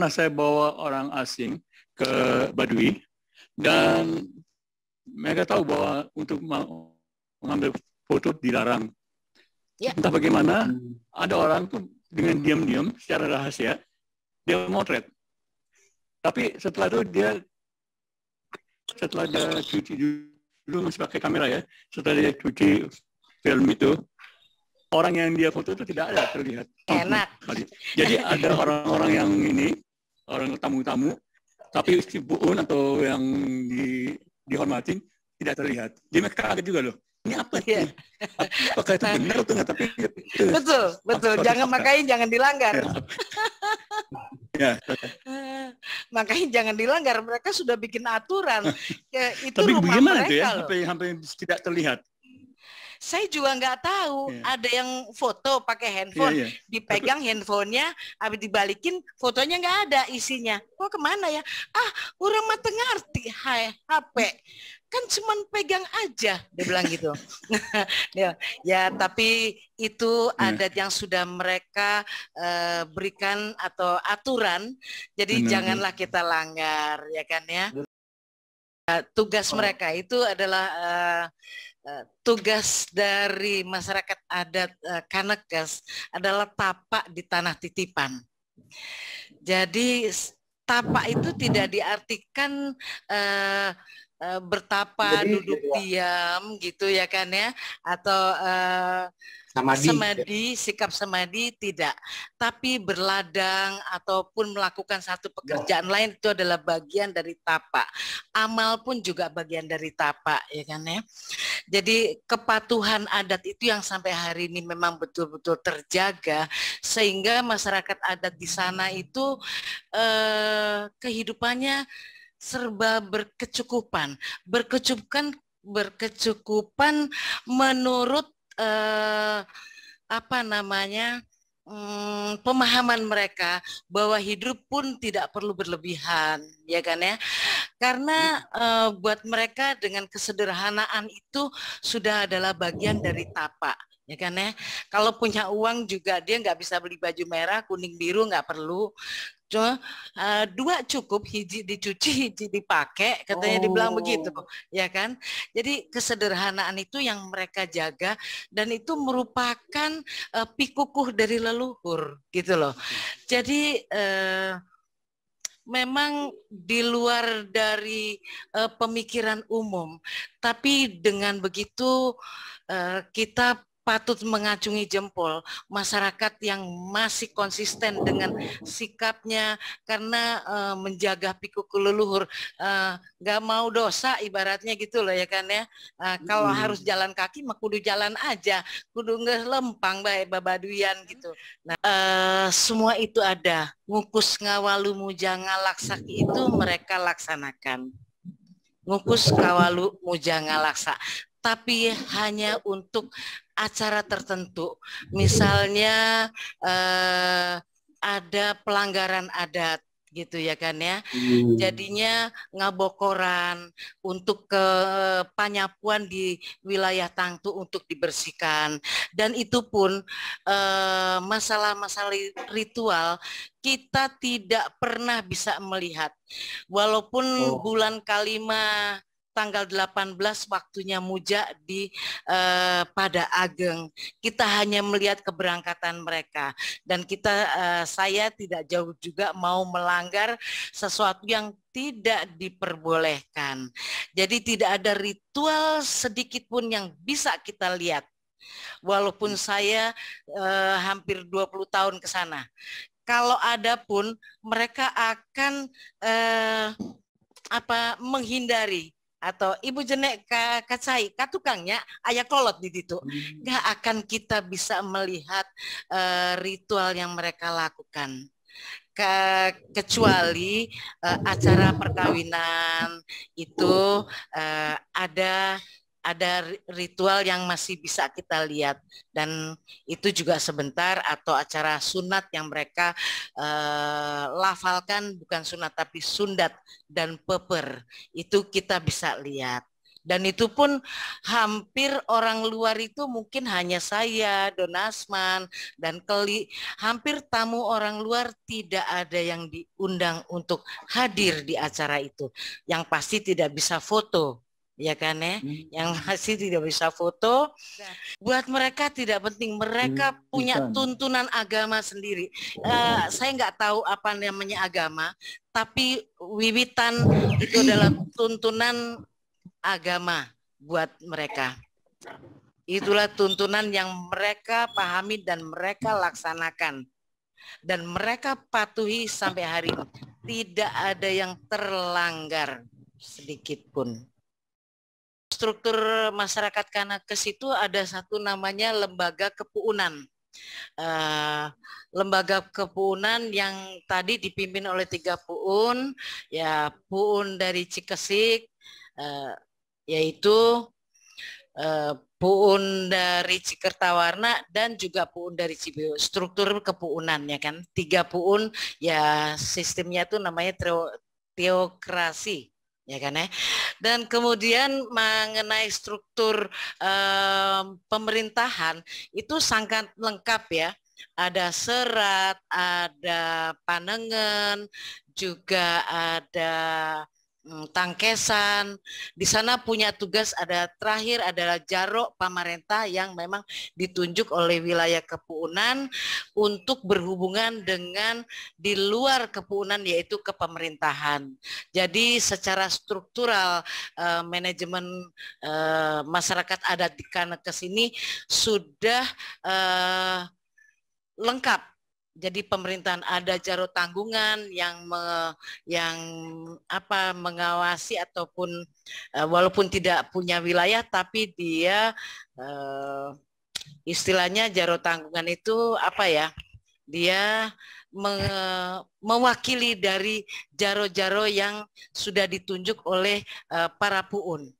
pernah saya bawa orang asing ke Badui dan mereka tahu bahwa untuk mengambil foto dilarang. Yeah. Entah bagaimana ada orang tuh dengan diam-diam secara rahasia dia motret. Tapi setelah itu dia setelah dia cuci dulu masih pakai kamera ya, setelah dia cuci film itu orang yang dia foto itu tidak ada terlihat. Enak. Jadi ada orang-orang yang ini orang tamu-tamu, tapi si buun atau yang di, dihormatin tidak terlihat. Jadi mereka kaget juga loh. Ini apa sih? Iya. pakai Apakah itu nah. benar atau enggak? Tapi eh, betul, betul. jangan makain jangan dilanggar. ya. makain jangan dilanggar. Mereka sudah bikin aturan. Ya, itu tapi rumah bagaimana ya? mereka itu ya? Sampai, sampai tidak terlihat saya juga nggak tahu yeah. ada yang foto pakai handphone yeah, yeah. dipegang handphonenya habis dibalikin fotonya nggak ada isinya kok oh, kemana ya ah orang mah ngerti HP kan cuman pegang aja dia bilang gitu ya ya tapi itu iya. adat yang sudah mereka uh, berikan atau aturan jadi Benar. janganlah kita langgar ya kan ya Eh, tugas oh. mereka itu adalah uh, tugas dari masyarakat adat uh, Kanekes adalah tapak di tanah titipan. Jadi tapak itu tidak diartikan uh, Eh, bertapa Jadi, duduk ya. diam gitu ya kan ya atau uh, eh, samadi. samadi sikap samadi tidak tapi berladang ataupun melakukan satu pekerjaan oh. lain itu adalah bagian dari tapa amal pun juga bagian dari tapa ya kan ya jadi kepatuhan adat itu yang sampai hari ini memang betul-betul terjaga sehingga masyarakat adat di sana itu eh, kehidupannya serba berkecukupan. Berkecukupan berkecukupan menurut eh, apa namanya? hmm, pemahaman mereka bahwa hidup pun tidak perlu berlebihan, ya kan ya? Karena eh, buat mereka dengan kesederhanaan itu sudah adalah bagian dari tapak ya kan ya. Kalau punya uang juga dia nggak bisa beli baju merah, kuning biru nggak perlu. Cuma, uh, dua cukup, hiji dicuci, hiji dipakai, katanya oh. dibilang begitu, ya kan? Jadi kesederhanaan itu yang mereka jaga dan itu merupakan uh, pikukuh dari leluhur, gitu loh. Jadi uh, memang di luar dari uh, pemikiran umum, tapi dengan begitu uh, kita patut mengacungi jempol masyarakat yang masih konsisten dengan sikapnya karena uh, menjaga pikuk leluhur eh, gak gak mau dosa ibaratnya gitu loh ya kan ya uh, kalau hmm. harus jalan kaki mah kudu jalan aja kudu nggak lempang baik babaduyan gitu nah uh, semua itu ada ngukus ngawalu mujanga laksaki itu mereka laksanakan ngukus kawalu mujanga laksa tapi hanya untuk acara tertentu, misalnya eh, ada pelanggaran adat gitu ya kan ya. Hmm. Jadinya ngabokoran untuk ke panyapuan di wilayah Tangtu untuk dibersihkan dan itu pun eh, masalah-masalah eh, ritual kita tidak pernah bisa melihat walaupun oh. bulan kalima tanggal 18 waktunya muja di eh, pada Ageng. Kita hanya melihat keberangkatan mereka dan kita eh, saya tidak jauh juga mau melanggar sesuatu yang tidak diperbolehkan. Jadi tidak ada ritual sedikit pun yang bisa kita lihat. Walaupun saya eh, hampir 20 tahun ke sana. Kalau ada pun mereka akan eh, apa menghindari atau Ibu Jenek Kacai, Kak tukangnya ayah kolot di situ. Hmm. Nggak akan kita bisa melihat uh, ritual yang mereka lakukan. Ke, kecuali uh, acara perkawinan itu uh, ada ada ritual yang masih bisa kita lihat dan itu juga sebentar atau acara sunat yang mereka eh, lafalkan bukan sunat tapi sundat dan peper itu kita bisa lihat dan itu pun hampir orang luar itu mungkin hanya saya, Donasman dan Keli, hampir tamu orang luar tidak ada yang diundang untuk hadir di acara itu. Yang pasti tidak bisa foto ya kan ya, hmm. yang masih tidak bisa foto. Nah. Buat mereka tidak penting, mereka hmm. punya Bukan. tuntunan agama sendiri. Oh. Uh, saya nggak tahu apa namanya agama, tapi wiwitan itu adalah tuntunan agama buat mereka. Itulah tuntunan yang mereka pahami dan mereka laksanakan. Dan mereka patuhi sampai hari ini. Tidak ada yang terlanggar sedikit pun struktur masyarakat Kanakes itu ada satu namanya lembaga kepuunan. Uh, lembaga kepuunan yang tadi dipimpin oleh tiga puun, ya puun dari Cikesik, uh, yaitu uh, puun dari Cikertawarna dan juga puun dari Cibeo. Struktur kepuunan ya kan, tiga puun ya sistemnya tuh namanya teokrasi ya kan ya. Dan kemudian mengenai struktur um, pemerintahan itu sangat lengkap ya. Ada serat, ada panengen, juga ada Hmm, tangkesan. Di sana punya tugas ada terakhir adalah Jarok pemerintah yang memang ditunjuk oleh wilayah Kepuunan untuk berhubungan dengan di luar Kepuunan yaitu kepemerintahan. Jadi secara struktural eh, manajemen eh, masyarakat adat di Kanekes ini sudah eh, lengkap jadi pemerintahan ada jarut tanggungan yang me, yang apa mengawasi ataupun eh, walaupun tidak punya wilayah tapi dia eh, istilahnya jarut tanggungan itu apa ya dia me, mewakili dari jaro-jaro yang sudah ditunjuk oleh eh, para puun